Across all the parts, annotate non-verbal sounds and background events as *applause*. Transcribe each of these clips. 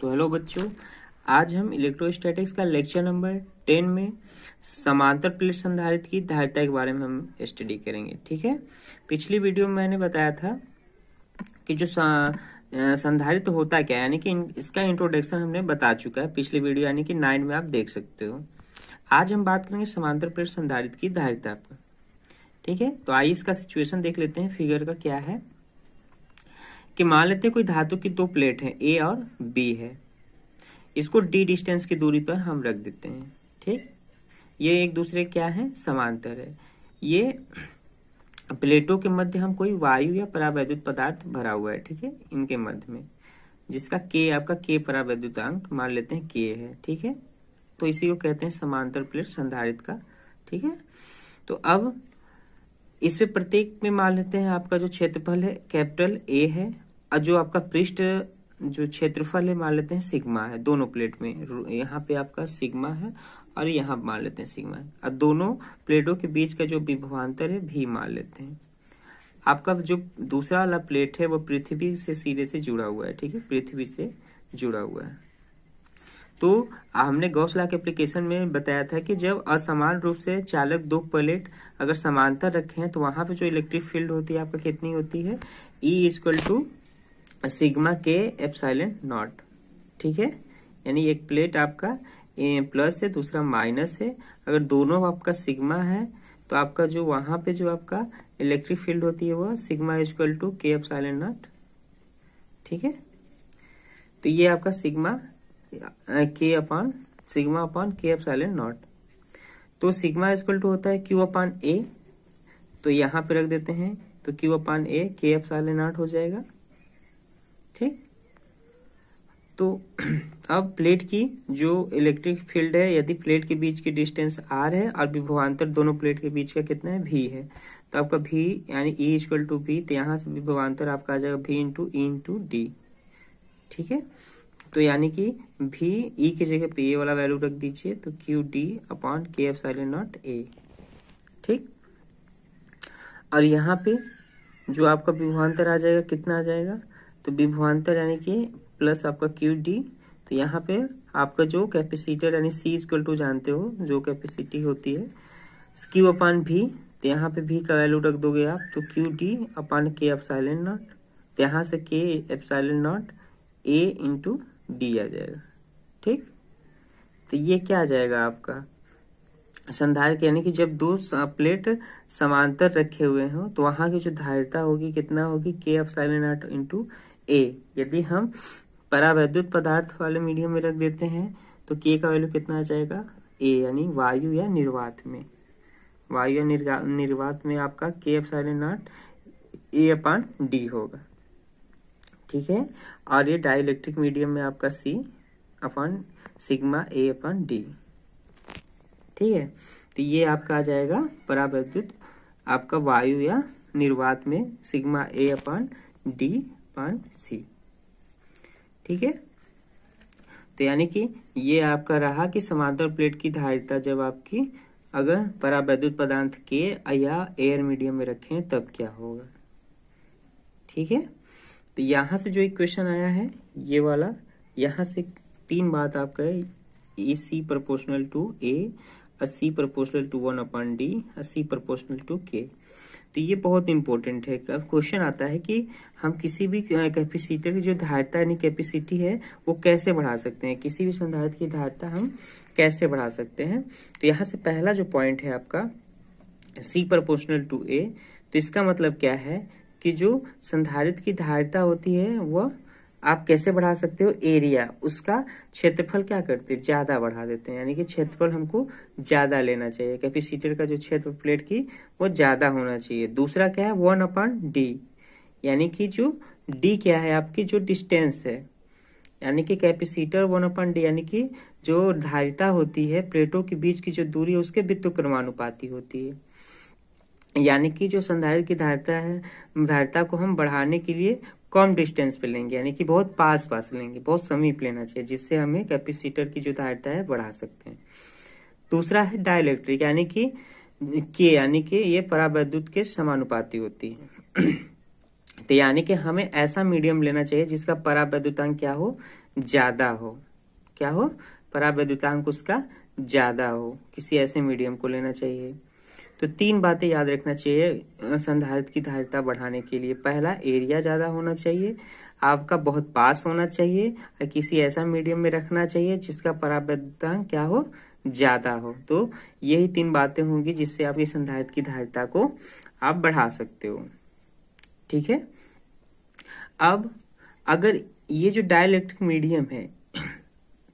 तो हेलो बच्चों आज हम इलेक्ट्रोस्टैटिक्स का लेक्चर नंबर टेन में समांतर प्लेट संधारित की धारिता के बारे में हम स्टडी करेंगे ठीक है पिछली वीडियो में मैंने बताया था कि जो संधारित तो होता क्या है यानी कि इसका इंट्रोडक्शन हमने बता चुका है पिछली वीडियो यानी कि नाइन में आप देख सकते हो आज हम बात करेंगे समांतर प्लेट संधारित की धारिता पर ठीक है तो आइए इसका सिचुएशन देख लेते हैं फिगर का क्या है कि मान लेते हैं कोई धातु की दो प्लेट है ए और बी है इसको डी डिस्टेंस की दूरी पर हम रख देते हैं ठीक ये एक दूसरे क्या है समांतर है ये प्लेटों के मध्य हम कोई वायु या परावैद्युत पदार्थ भरा हुआ है ठीक है इनके मध्य में जिसका के आपका के परावैद्युत अंक मान लेते हैं के है ठीक है तो इसी को कहते हैं समांतर प्लेट संधारित का ठीक है तो अब इसमें प्रत्येक में मान लेते हैं आपका जो क्षेत्रफल है कैपिटल ए है जो आपका पृष्ठ जो क्षेत्रफल है मान लेते हैं सिग्मा है दोनों प्लेट में यहाँ पे आपका सिग्मा है और यहाँ मान लेते हैं सिग्मा है और दोनों प्लेटों के बीच का जो विभवान्तर है भी मान लेते हैं आपका जो दूसरा वाला प्लेट है वो पृथ्वी से सीधे से जुड़ा हुआ है ठीक है पृथ्वी से जुड़ा हुआ है तो हमने गौस के एप्लीकेशन में बताया था कि जब असमान रूप से चालक दो प्लेट अगर समांतर रखे हैं तो वहां पे जो इलेक्ट्रिक फील्ड होती है आपका कितनी होती है E equal to sigma K epsilon naught ठीक है यानी एक प्लेट आपका प्लस है दूसरा माइनस है अगर दोनों आपका सिग्मा है तो आपका जो वहां पे जो आपका इलेक्ट्रिक फील्ड होती है वो sigma equal to K epsilon naught ठीक है तो ये आपका sigma K upon sigma upon K epsilon naught तो सिग्मा इजक्वल टू होता है क्यू अपॉन ए तो यहां पे रख देते हैं तो क्यू अपॉन ए के एफ साइलेंट नॉट हो जाएगा ठीक तो *clears throat* अब प्लेट की जो इलेक्ट्रिक फील्ड है यदि प्लेट के बीच की डिस्टेंस आर है और विभवान्तर दोनों प्लेट के बीच का कितना है भी है तो आपका भी यानी ई इजक्वल टू भी तो यहाँ से विभवान्तर आपका आ जाएगा भी इंटू ई इंटू डी ठीक है तो यानी कि भी ई e की जगह पे ए वाला वैल्यू रख दीजिए तो Q D upon K epsilon naught A ठीक और यहाँ पे जो आपका विभवान्तर आ जाएगा कितना आ जाएगा तो विभवान्तर यानी कि प्लस आपका क्यू डी तो यहाँ पे आपका जो कैपेसिटर यानी सी इक्वल टू जानते हो जो कैपेसिटी होती है क्यू अपान भी तो यहाँ पे भी का वैल्यू रख दोगे आप तो क्यू डी अपान के एफ साइलेंट नॉट तो यहाँ से K epsilon naught A into D आ जाएगा ठीक तो ये क्या आ जाएगा आपका संधारक यानी कि जब दो प्लेट समांतर रखे हुए हों तो वहां की जो धारिता होगी कितना होगी K epsilon naught into A यदि हम परावैद्युत पदार्थ वाले मीडियम में रख देते हैं तो के का वैल्यू कितना आ जाएगा ए यानी वायु या निर्वात में वायु या निर्वात में आपका K epsilon naught A upon D होगा ठीक है और ये डाइलेक्ट्रिक मीडियम में आपका सी अपान सिग्मा ए अपान डी ठीक है तो ये आपका आ जाएगा परावैद्युत आपका वायु या निर्वात में सिग्मा ए अपान डी पान सी ठीक है तो यानी कि ये आपका रहा कि समांतर प्लेट की धारिता जब आपकी अगर परावैद्युत पदार्थ के या एयर मीडियम में रखें तब क्या होगा ठीक है तो यहां से जो एक क्वेश्चन आया है ये वाला यहां से तीन बात आपका A C proportional to A C proportional to one upon D C proportional to K तो ये बहुत इंपॉर्टेंट है अब क्वेश्चन आता है कि हम किसी भी कैपेसिटर की जो धारता यानी कैपेसिटी है वो कैसे बढ़ा सकते हैं किसी भी संधारित की धारता हम कैसे बढ़ा सकते हैं तो यहाँ से पहला जो पॉइंट है आपका सी प्रपोर्शनल टू ए तो इसका मतलब क्या है कि जो संधारित की धारता होती है वह आप कैसे बढ़ा सकते हो एरिया उसका क्षेत्रफल क्या करते हैं ज्यादा बढ़ा देते हैं यानी कि क्षेत्रफल हमको ज्यादा लेना चाहिए कैपेसिटर का जो क्षेत्र प्लेट की वो ज्यादा होना चाहिए दूसरा क्या है वन अपॉन डी यानी कि जो डी क्या है आपकी जो डिस्टेंस है यानी कि कैपेसिटर वन अपॉन डी यानी कि जो धारिता होती है प्लेटों के बीच की जो दूरी है उसके क्रमानुपाति होती है यानी कि जो संधारित की धारिता है धारिता को हम बढ़ाने के लिए कम डिस्टेंस पे लेंगे यानी कि बहुत पास पास लेंगे बहुत समीप लेना चाहिए जिससे हमें कैपेसिटर की जो धारिता है बढ़ा सकते हैं दूसरा है डायलेक्ट्रिक यानी कि के यानी कि ये परावैद्युत के समानुपाती होती है *clears throat* तो यानी कि हमें ऐसा मीडियम लेना चाहिए जिसका परावैद्युतांक क्या हो ज्यादा हो क्या हो परावैद्युतांक उसका ज्यादा हो किसी ऐसे मीडियम को लेना चाहिए तो तीन बातें याद रखना चाहिए संधारित की धारिता बढ़ाने के लिए पहला एरिया ज़्यादा होना चाहिए आपका बहुत पास होना चाहिए और किसी ऐसा मीडियम में रखना चाहिए जिसका पराबद्धांक क्या हो ज़्यादा हो तो यही तीन बातें होंगी जिससे आपकी संधारित की धारिता को आप बढ़ा सकते हो ठीक है अब अगर ये जो डायलैक्ट्रिक मीडियम है *clears throat*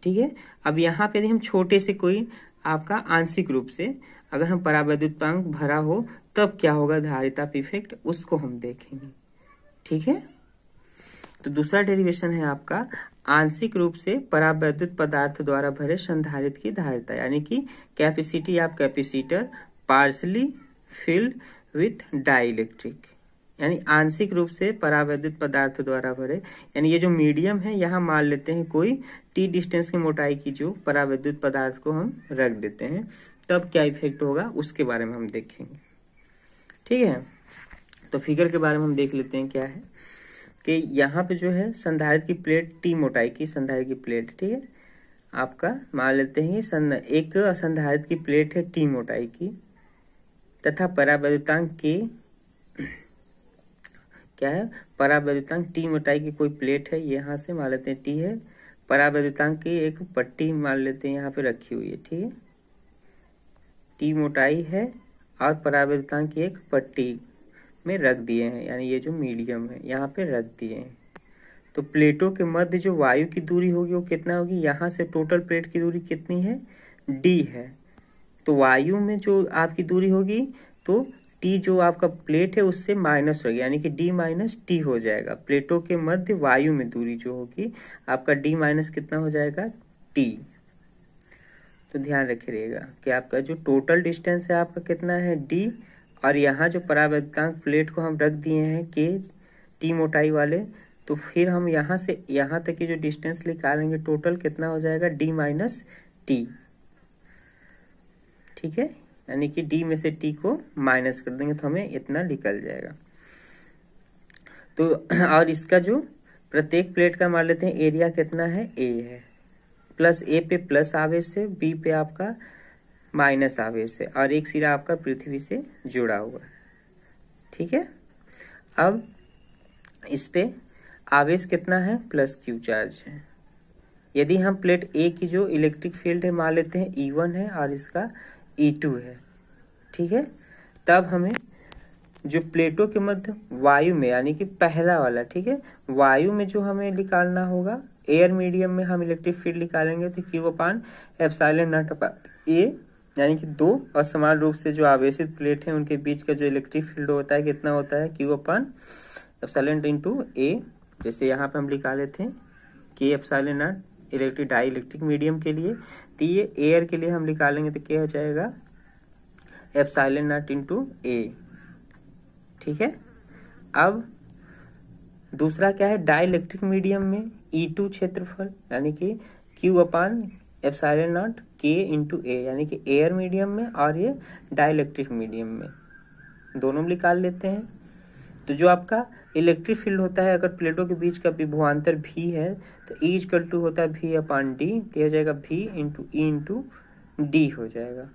ठीक है अब यहाँ पे यदि हम छोटे से कोई आपका आंशिक रूप से अगर हम परावैद्युतांक भरा हो तब क्या होगा धारिता इफेक्ट उसको हम देखेंगे ठीक है तो दूसरा डेरिवेशन है आपका आंशिक रूप से परावैद्युत पदार्थ द्वारा भरे संधारित की धारिता यानी कि capacity of capacitor partially filled with dielectric यानी आंशिक रूप से परावैद्युत पदार्थ द्वारा भरे यानी ये जो मीडियम है यहाँ मान लेते हैं कोई टी डिस्टेंस की मोटाई की जो परावैद्युत पदार्थ को हम रख देते हैं तब क्या इफेक्ट होगा उसके बारे में हम देखेंगे ठीक है तो फिगर के बारे में हम देख लेते हैं क्या है कि यहाँ पे जो है संधारित की प्लेट टी मोटाई की संधारित की प्लेट ठीक है आपका मान लेते हैं एक असंधारित की प्लेट है टी मोटाई की तथा परावैद्युतांक के क्या है परावैद्युतांक टी मोटाई की कोई प्लेट है यहाँ से मान लेते हैं टी है परावैद्युतांक की एक पट्टी मान लेते हैं यहाँ पे रखी हुई है ठीक है टी मोटाई है और परावैद्युतांक की एक पट्टी में रख दिए हैं यानी ये जो मीडियम है यहाँ पे रख दिए हैं तो प्लेटों के मध्य जो वायु की दूरी होगी वो कितना होगी यहाँ से टोटल प्लेट की दूरी कितनी है डी है तो वायु में जो आपकी दूरी होगी तो टी जो आपका प्लेट है उससे माइनस हो गया यानी कि डी माइनस टी हो जाएगा प्लेटों के मध्य वायु में दूरी जो होगी आपका डी माइनस कितना हो जाएगा टी तो ध्यान रहेगा कि आपका जो टोटल डिस्टेंस है आपका कितना है डी और यहाँ जो परावर्तकांक प्लेट को हम रख दिए हैं के टी मोटाई वाले तो फिर हम यहाँ से यहाँ तक की जो डिस्टेंस निकालेंगे टोटल कितना हो जाएगा डी माइनस टी ठीक है यानी कि डी में से टी को माइनस कर देंगे तो हमें इतना निकल जाएगा तो *clears throat* और इसका जो प्रत्येक प्लेट का मान लेते हैं एरिया कितना है ए है प्लस ए पे प्लस आवेश से बी पे आपका माइनस आवेश से और एक सिरा आपका पृथ्वी से जुड़ा हुआ है ठीक है अब इस पे आवेश कितना है प्लस क्यू चार्ज है यदि हम प्लेट ए की जो इलेक्ट्रिक फील्ड है मान लेते हैं ई e वन है और इसका ई e टू है ठीक है तब हमें जो प्लेटों के मध्य वायु में यानी कि पहला वाला ठीक है वायु में जो हमें निकालना होगा एयर मीडियम में हम इलेक्ट्रिक फील्ड निकालेंगे तो क्यू अपान एफसाइलेंट नट ए यानी कि दो और समान रूप से जो आवेशित प्लेट है उनके बीच का जो इलेक्ट्रिक फील्ड होता है कितना होता है क्यू अपान एफसाइलेंट इंटू ए जैसे यहाँ पे हम निकाले थे K epsilon naught electric dielectric medium के लिए तो ये एयर के लिए हम निकालेंगे तो क्या हो जाएगा epsilon naught into A ठीक है अब दूसरा क्या है डाई इलेक्ट्रिक मीडियम में ई e टू क्षेत्रफल यानी कि Q upon epsilon naught K into A यानी कि एयर मीडियम में और ये डाई इलेक्ट्रिक मीडियम में दोनों निकाल लेते हैं तो जो आपका इलेक्ट्रिक फील्ड होता है अगर प्लेटों के बीच का विभुआंतर भी है तो ई इजकल टू होता है भी अपान डी तो हो जाएगा भी इंटू ई इंटू डी हो जाएगा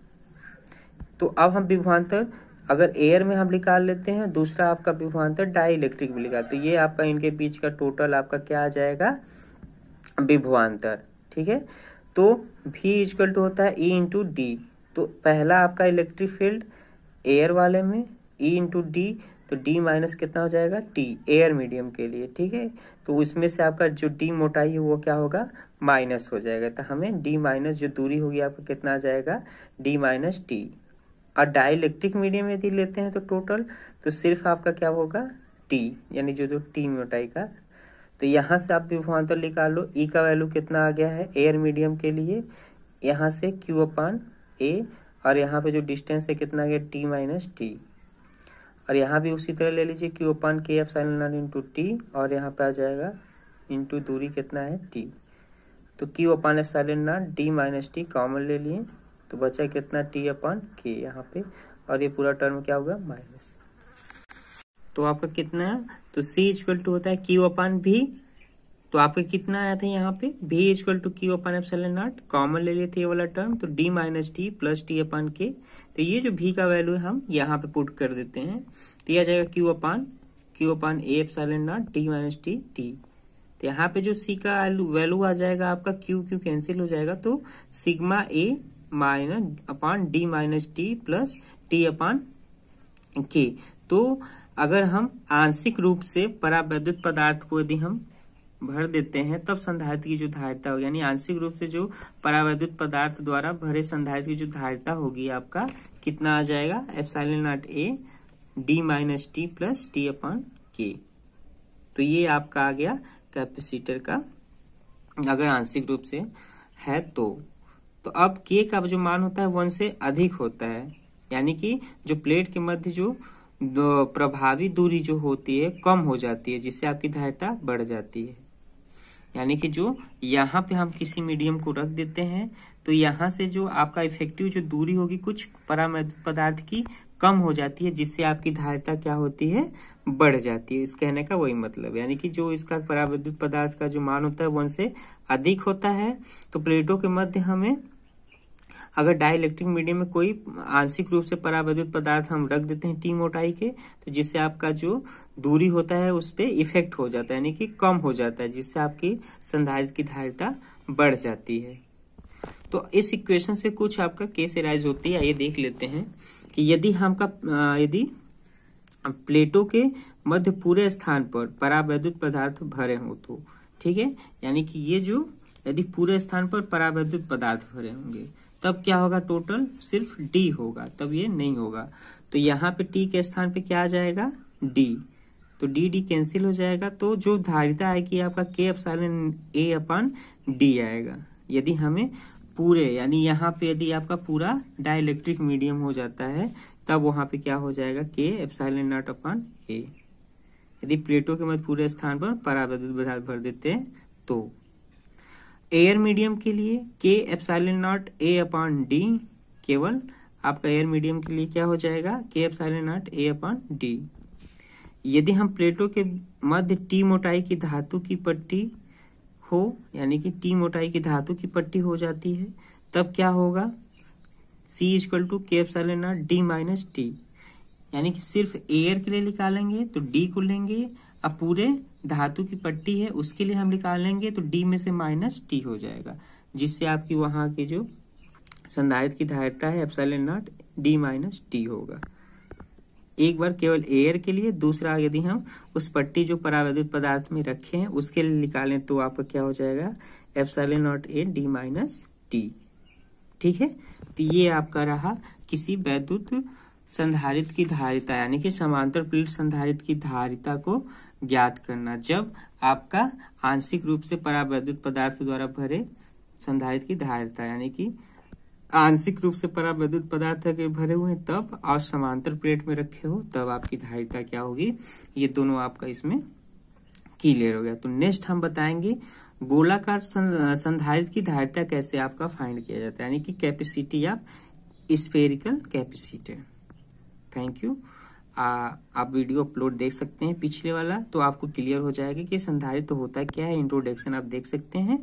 तो अब हम विभुआंतर अगर एयर में हम निकाल लेते हैं दूसरा आपका विभुआंतर डाई इलेक्ट्रिक में निकाल तो ये आपका इनके बीच का टोटल आपका क्या आ जाएगा विभुआंतर ठीक है तो भी इजकल टू होता है ई इंटू डी तो पहला आपका इलेक्ट्रिक फील्ड एयर वाले में ई इंटू डी तो डी माइनस कितना हो जाएगा टी एयर मीडियम के लिए ठीक है तो उसमें से आपका जो डी मोटाई है वो क्या होगा माइनस हो जाएगा तो हमें डी माइनस जो दूरी होगी आपका कितना आ जाएगा डी माइनस टी और डायलेक्ट्रिक मीडियम यदि लेते हैं तो टोटल तो सिर्फ आपका क्या होगा टी यानी जो जो टी मोटाई का तो यहाँ से आप विभवान्तर लो ई e का वैल्यू कितना आ गया है एयर मीडियम के लिए यहाँ से क्यू अपान ए और यहाँ पे जो डिस्टेंस है कितना आ गया टी माइनस टी और यहाँ भी उसी तरह ले लीजिए कि upon K epsilon naught into T और यहाँ पे आ जाएगा इंटू दूरी कितना है टी तो Q upon epsilon naught D minus T common ले लिए तो बचा कितना टी अपन के यहाँ पे और ये पूरा टर्म क्या होगा माइनस तो आपका कितना है तो सी इक्वल टू होता है क्यू अपन भी तो आपका कितना आया था यहाँ पे भी equal to Q upon epsilon naught common ले लिए थे ये वाला टर्म तो D minus T plus T upon K तो ये जो भी का वैल्यू हम यहाँ पे पुट कर देते हैं तो यह आ जाएगा Q upon Q upon A epsilon naught T minus T T तो यहाँ पे जो सी का वैल्यू आ जाएगा आपका क्यू क्यू कैंसिल हो जाएगा तो sigma A minus upon D minus T plus T upon K तो अगर हम आंशिक रूप से परावैद्युत पदार्थ को यदि हम भर देते हैं तब संधारित की जो धारिता होगी यानी आंशिक रूप से जो परावैद्युत पदार्थ द्वारा भरे संधारित की जो धारिता होगी आपका कितना आ जाएगा epsilon naught A D minus T plus T upon K तो ये आपका आ गया कैपेसिटर का अगर आंशिक रूप से है तो तो अब के का जो मान होता है वन से अधिक होता है यानी कि जो प्लेट के मध्य जो प्रभावी दूरी जो होती है कम हो जाती है जिससे आपकी धारिता बढ़ जाती है यानी कि जो यहाँ पे हम किसी मीडियम को रख देते हैं तो यहाँ से जो आपका इफेक्टिव जो दूरी होगी कुछ पराम पदार्थ की कम हो जाती है जिससे आपकी धारिता क्या होती है बढ़ जाती है इस कहने का वही मतलब यानी कि जो इसका पराविद्युत पदार्थ का जो मान होता है वन से अधिक होता है तो प्लेटों के मध्य हमें अगर डायलेक्ट्रिक मीडियम में कोई आंशिक रूप से परावैद्युत पदार्थ हम रख देते हैं टी मोटाई के तो जिससे आपका जो दूरी होता है उस पर इफेक्ट हो जाता है यानी कि कम हो जाता है जिससे आपकी संधारित की धारिता बढ़ जाती है तो इस इक्वेशन से कुछ आपका केस एराइज होती है ये देख लेते हैं कि यदि हमका यदि प्लेटों के मध्य पूरे स्थान पर परावैद्युत पदार्थ भरे हों तो ठीक है यानी कि ये जो यदि पूरे स्थान पर परावैद्युत पदार्थ भरे होंगे तब क्या होगा टोटल सिर्फ डी होगा तब ये नहीं होगा तो यहाँ पे टी के स्थान पे क्या आ जाएगा डी तो डी डी कैंसिल हो जाएगा तो जो धारिता आएगी आपका के अपसाइलन ए अपन डी आएगा यदि हमें पूरे यानी यहाँ पे यदि आपका पूरा डाइलेक्ट्रिक मीडियम हो जाता है तब वहाँ पे क्या हो जाएगा के एप्साइलन नॉट अपन ए यदि प्लेटों के मध्य पूरे स्थान पर परावैद्युत भर देते हैं तो एयर मीडियम के लिए K epsilon naught A upon D केवल आपका एयर मीडियम के लिए क्या हो जाएगा के एफ नॉट ए अपॉन डी यदि हम प्लेटों के मध्य टी मोटाई की धातु की पट्टी हो यानी कि टी मोटाई की धातु की पट्टी हो जाती है तब क्या होगा सी इजक्वल टू के एफ नॉट डी माइनस टी यानी कि सिर्फ एयर के लिए निकालेंगे तो डी को लेंगे अब पूरे धातु की पट्टी है उसके लिए हम निकालेंगे तो डी में से माइनस टी हो जाएगा जिससे आपकी वहां की जो संधारित की धारिता है epsilon naught D minus T होगा एक बार केवल एयर के लिए दूसरा यदि हम उस पट्टी जो परावैद्युत पदार्थ में रखे हैं उसके लिए निकालें तो आपका क्या हो जाएगा epsilon naught A D minus T ठीक है तो ये आपका रहा किसी वैद्युत संधारित की धारिता यानी कि समांतर प्लेट संधारित की धारिता को ज्ञात करना जब आपका आंशिक रूप से परावैद्युत पदार्थ द्वारा भरे संधारित की धारिता यानी कि आंशिक रूप से परावैद्युत पदार्थ के भरे हुए हैं तब और समांतर प्लेट में रखे हो तब आपकी धारिता क्या होगी ये दोनों आपका इसमें क्लियर हो गया तो नेक्स्ट हम बताएंगे गोलाकार संधारित की धारिता कैसे आपका फाइंड किया जाता है यानी कि capacity of spherical capacity thank you आप वीडियो अपलोड देख सकते हैं पिछले वाला तो आपको क्लियर हो जाएगा कि संधारित तो होता क्या है इंट्रोडक्शन आप देख सकते हैं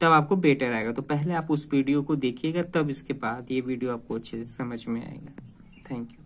तब आपको बेटर आएगा तो पहले आप उस वीडियो को देखिएगा तब इसके बाद ये वीडियो आपको अच्छे से समझ में आएगा थैंक यू